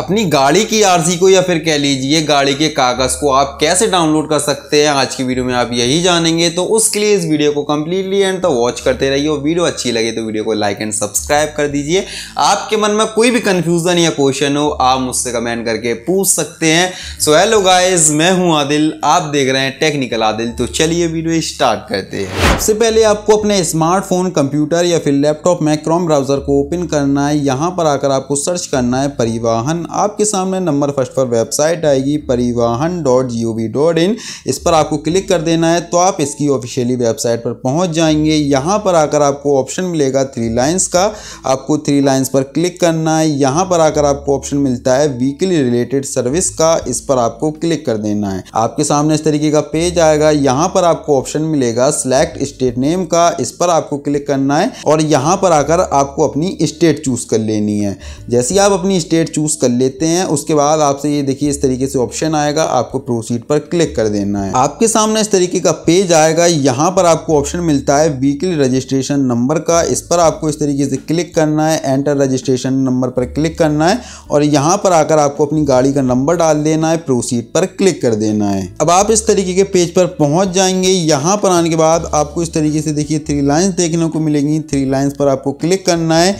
अपनी गाड़ी की आरसी को या फिर कह लीजिए गाड़ी के कागज़ को आप कैसे डाउनलोड कर सकते हैं आज की वीडियो में आप यही जानेंगे तो उसके लिए इस वीडियो को कम्प्लीटली एंड तो वॉच करते रहिए और वीडियो अच्छी लगे तो वीडियो को लाइक एंड सब्सक्राइब कर दीजिए आपके मन में कोई भी कन्फ्यूज़न या क्वेश्चन हो आप मुझसे कमेंट करके पूछ सकते हैं सो हेलो गाइज मैं हूँ आदिल आप देख रहे हैं टेक्निकल आदिल तो चलिए वीडियो स्टार्ट करते हैं सबसे पहले आपको अपने स्मार्टफोन कंप्यूटर या फिर लैपटॉप में क्रोम ब्राउज़र को ओपन करना है यहाँ पर आकर आपको सर्च करना है परिवहन आपके सामने नंबर फर्स्ट पर वेबसाइट आएगी Parivahan dot G O V dot in इस पर आपको क्लिक कर देना है तो आप इसकी ऑफिशियली वेबसाइट पर पहुंच जाएंगे यहां पर आकर आपको ऑप्शन मिलेगा थ्री लाइन्स का आपको थ्री लाइन्स पर क्लिक करना है यहाँ पर आकर आपको ऑप्शन मिलता है वीकली रिलेटेड सर्विस का इस पर आपको क्लिक कर देना है आपके सामने इस तरीके का पेज आएगा यहाँ पर आपको ऑप्शन मिलेगा सिलेक्ट स्टेट नेम का इस पर आपको क्लिक करना है और यहाँ पर आकर आपको अपनी स्टेट चूज कर लेनी है जैसे आप अपनी स्टेट चूज कर लेते हैं उसके बाद आपसे ये देखिए इस तरीके से ऑप्शन आएगा आपको प्रोसीड पर क्लिक कर देना है आपके सामने इस तरीके का पेज आएगा यहाँ पर आपको ऑप्शन मिलता है वीकली रजिस्ट्रेशन नंबर का इस पर आपको इस तरीके से क्लिक करना है एंटर रजिस्ट्रेशन नंबर पर क्लिक करना है और यहाँ पर आकर आपको अपनी गाड़ी का नंबर डाल देना है प्रोसीड पर क्लिक कर देना है अब आप इस तरीके के पेज पर पहुँच जाएंगे यहाँ पर आने के बाद आपको इस तरीके से देखिए थ्री लाइन्स देखने को मिलेंगी थ्री लाइन्स पर आपको क्लिक करना है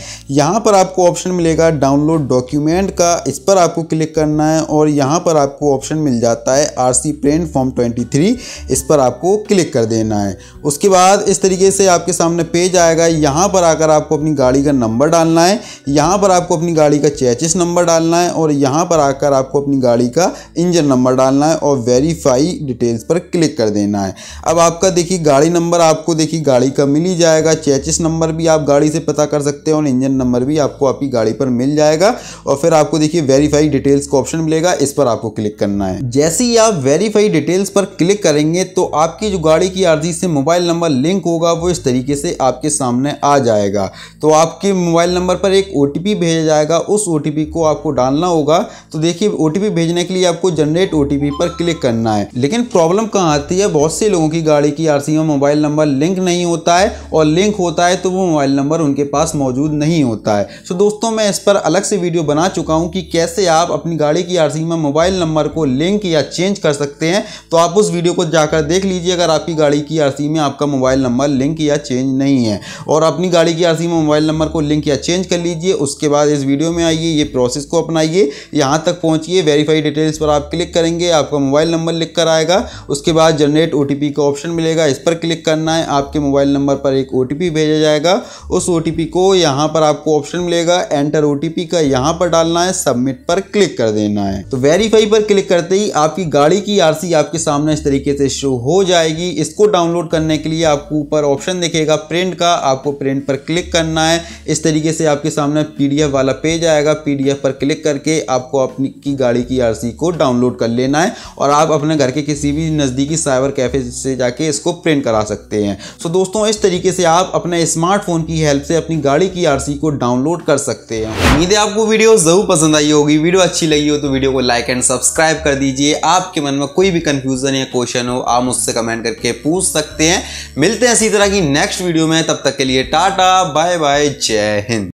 यहाँ पर आपको ऑप्शन मिलेगा डाउनलोड डॉक्यूमेंट का इस पर आपको क्लिक करना है और यहाँ पर आपको ऑप्शन मिल जाता है आर सी प्लेन फॉर्म 23 इस पर आपको क्लिक कर देना है उसके बाद इस तरीके से आपके सामने पेज आएगा यहाँ पर आकर आपको अपनी गाड़ी का नंबर डालना है यहाँ पर आपको अपनी गाड़ी का चैचिस नंबर डालना है और यहाँ पर आकर आपको अपनी गाड़ी का इंजन नंबर डालना है और वेरीफाई डिटेल्स पर क्लिक कर देना है अब आपका देखिए गाड़ी नंबर आपको देखिए गाड़ी का मिल ही जाएगा चैचिस नंबर भी आप गाड़ी से पता कर सकते हैं और इंजन नंबर भी आपको आपकी गाड़ी पर मिल जाएगा और फिर आपको देखिए देखिए वेरीफाई डिटेल्स का ऑप्शन मिलेगा इस पर आपको क्लिक करना है जैसे ही आप वेरीफाई डिटेल्स पर क्लिक करेंगे तो आपकी जो गाड़ी की आरजी से मोबाइल नंबर लिंक होगा वो इस तरीके से आपके सामने आ जाएगा तो आपके मोबाइल नंबर पर एक ओ भेजा जाएगा उस ओ को आपको डालना होगा तो देखिए ओ भेजने के लिए आपको जनरेट ओ पर क्लिक करना है लेकिन प्रॉब्लम कहाँ आती है बहुत से लोगों की गाड़ी की आर में मोबाइल नंबर लिंक नहीं होता है और लिंक होता है तो वो मोबाइल नंबर उनके पास मौजूद नहीं होता है तो दोस्तों मैं इस पर अलग से वीडियो बना चुका हूँ कि कि कैसे आप अपनी गाड़ी की आरसी में मोबाइल नंबर को लिंक या चेंज कर सकते हैं तो आप उस वीडियो को जाकर देख लीजिए अगर आपकी गाड़ी की आरसी में आपका मोबाइल नंबर लिंक या चेंज नहीं है और अपनी गाड़ी की आरसी में मोबाइल नंबर को लिंक या चेंज कर लीजिए उसके बाद इस वीडियो में आइए ये प्रोसेस को अपनाइए यहाँ तक पहुँचिए वेरीफाई डिटेल्स पर आप क्लिक करेंगे आपका मोबाइल नंबर लिख कर आएगा उसके बाद जनरेट ओ का ऑप्शन मिलेगा इस पर क्लिक करना है आपके मोबाइल नंबर पर एक ओ भेजा जाएगा उस ओ को यहाँ पर आपको ऑप्शन मिलेगा एंटर ओ का यहाँ पर डालना है सबमिट पर क्लिक कर देना है तो वेरीफाई पर क्लिक करते ही आपकी गाड़ी की आरसी आपके सामने इस तरीके से शो हो जाएगी इसको डाउनलोड करने के लिए आपको ऊपर ऑप्शन दिखेगा प्रिंट का आपको प्रिंट पर क्लिक करना है इस तरीके से आपके सामने पीडीएफ वाला पेज आएगा पीडीएफ पर क्लिक करके आपको अपनी की गाड़ी की आर को डाउनलोड कर लेना है और आप अपने घर के किसी भी नज़दीकी साइबर कैफे से जाके इसको प्रिंट करा सकते हैं सो so, दोस्तों इस तरीके से आप अपने स्मार्टफोन की हेल्प से अपनी गाड़ी की आरसी को डाउनलोड कर सकते हैं उम्मीद है आपको वीडियो ज़रूर पसंद आई आई होगी वीडियो अच्छी लगी हो तो वीडियो को लाइक एंड सब्सक्राइब कर दीजिए आपके मन में कोई भी कन्फ्यूज़न या क्वेश्चन हो आप मुझसे कमेंट करके पूछ सकते हैं मिलते हैं इसी तरह की नेक्स्ट वीडियो में तब तक के लिए टाटा बाय बाय जय हिंद